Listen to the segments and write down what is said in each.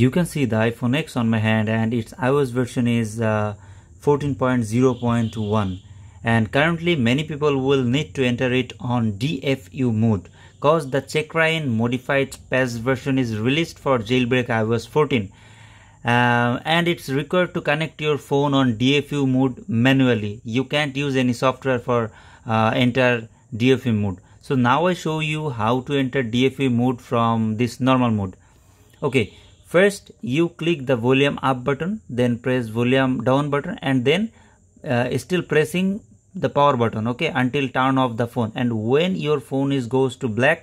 you can see the iPhone X on my hand and its iOS version is uh, 14.0.1 and currently many people will need to enter it on DFU mode cause the Chekrain modified pass version is released for jailbreak iOS 14 uh, and it's required to connect your phone on DFU mode manually you can't use any software for uh, enter DFU mode so now I show you how to enter DFU mode from this normal mode okay first you click the volume up button then press volume down button and then uh, still pressing the power button okay until turn off the phone and when your phone is goes to black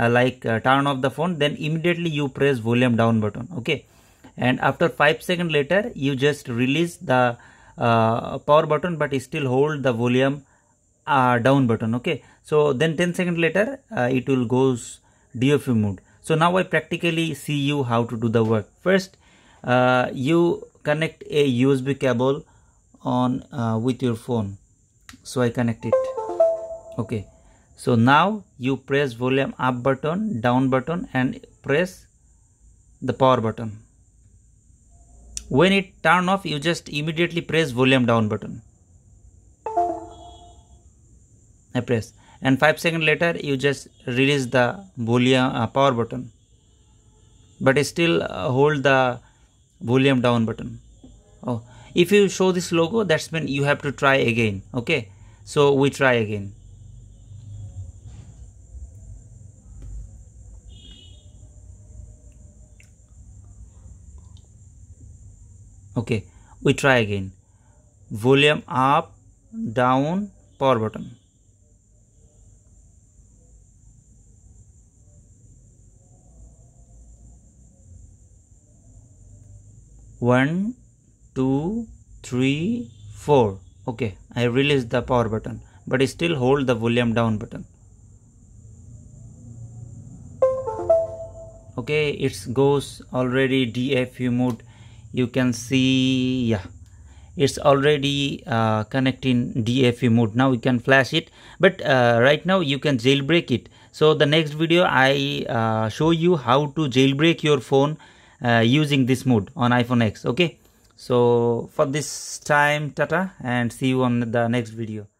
uh, like uh, turn off the phone then immediately you press volume down button okay and after 5 second later you just release the uh, power button but still hold the volume uh, down button okay so then 10 second later uh, it will goes DFU mode so now I practically see you how to do the work. First, uh, you connect a USB cable on uh, with your phone. So I connect it. Okay. So now you press volume up button, down button and press the power button. When it turn off, you just immediately press volume down button. I press and 5 seconds later you just release the volume uh, power button but still uh, hold the volume down button oh if you show this logo that's when you have to try again okay so we try again okay we try again volume up down power button 1 2 3 4 okay i release the power button but I still hold the volume down button okay it goes already dfu mode you can see yeah it's already uh, connecting dfu mode now you can flash it but uh, right now you can jailbreak it so the next video i uh, show you how to jailbreak your phone uh, using this mode on iphone x okay so for this time tata and see you on the next video